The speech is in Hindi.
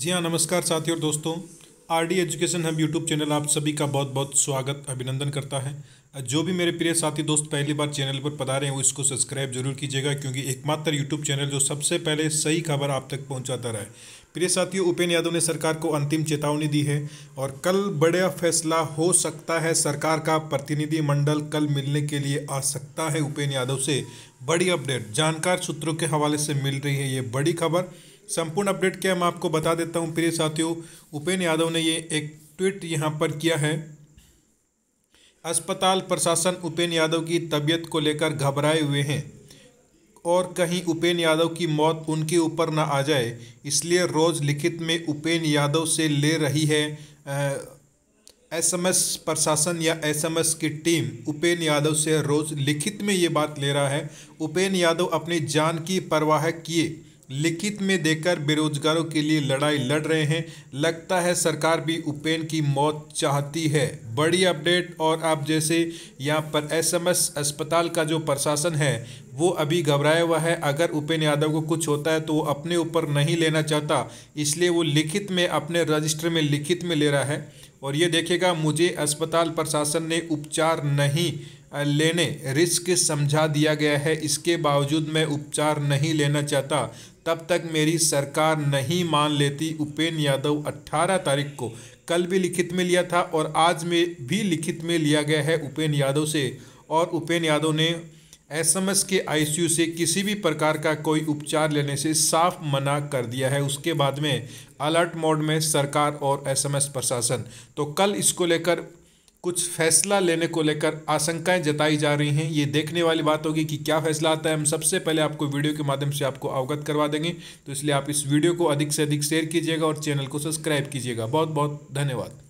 जी हाँ नमस्कार साथियों और दोस्तों आर डी एजुकेशन हम यूट्यूब चैनल आप सभी का बहुत बहुत स्वागत अभिनंदन करता है जो भी मेरे प्रिय साथी दोस्त पहली बार चैनल पर रहे हैं वो इसको सब्सक्राइब जरूर कीजिएगा क्योंकि एकमात्र यूट्यूब चैनल जो सबसे पहले सही खबर आप तक पहुंचाता रहा है प्रिय साथियों उपेन यादव ने सरकार को अंतिम चेतावनी दी है और कल बड़ा फैसला हो सकता है सरकार का प्रतिनिधिमंडल कल मिलने के लिए आ सकता है उपेन यादव से बड़ी अपडेट जानकार सूत्रों के हवाले से मिल रही है ये बड़ी खबर संपूर्ण अपडेट क्या मैं आपको बता देता हूँ प्रिय साथियों उपेन यादव ने ये एक ट्वीट यहाँ पर किया है अस्पताल प्रशासन उपेन यादव की तबीयत को लेकर घबराए हुए हैं और कहीं उपेन यादव की मौत उनके ऊपर ना आ जाए इसलिए रोज़ लिखित में उपेन यादव से ले रही है एसएमएस प्रशासन या एसएमएस की टीम उपेन यादव से रोज़ लिखित में ये बात ले रहा है उपेन यादव अपनी जान की परवाह किए लिखित में देकर बेरोजगारों के लिए लड़ाई लड़ रहे हैं लगता है सरकार भी उपेन की मौत चाहती है बड़ी अपडेट और आप जैसे यहाँ पर एसएमएस अस्पताल का जो प्रशासन है वो अभी घबराया हुआ है अगर उपेन यादव को कुछ होता है तो वो अपने ऊपर नहीं लेना चाहता इसलिए वो लिखित में अपने रजिस्टर में लिखित में ले रहा है और ये देखेगा मुझे अस्पताल प्रशासन ने उपचार नहीं लेने रिस्क समझा दिया गया है इसके बावजूद मैं उपचार नहीं लेना चाहता तब तक मेरी सरकार नहीं मान लेती उपेन यादव 18 तारीख को कल भी लिखित में लिया था और आज में भी लिखित में लिया गया है उपेन यादव से और उपेन यादव ने एसएमएस के आईसीयू से किसी भी प्रकार का कोई उपचार लेने से साफ मना कर दिया है उसके बाद में अलर्ट मोड में सरकार और एसएमएस प्रशासन तो कल इसको लेकर कुछ फैसला लेने को लेकर आशंकाएं जताई जा रही हैं ये देखने वाली बात होगी कि क्या फैसला आता है हम सबसे पहले आपको वीडियो के माध्यम से आपको अवगत करवा देंगे तो इसलिए आप इस वीडियो को अधिक से अधिक शेयर कीजिएगा और चैनल को सब्सक्राइब कीजिएगा बहुत बहुत धन्यवाद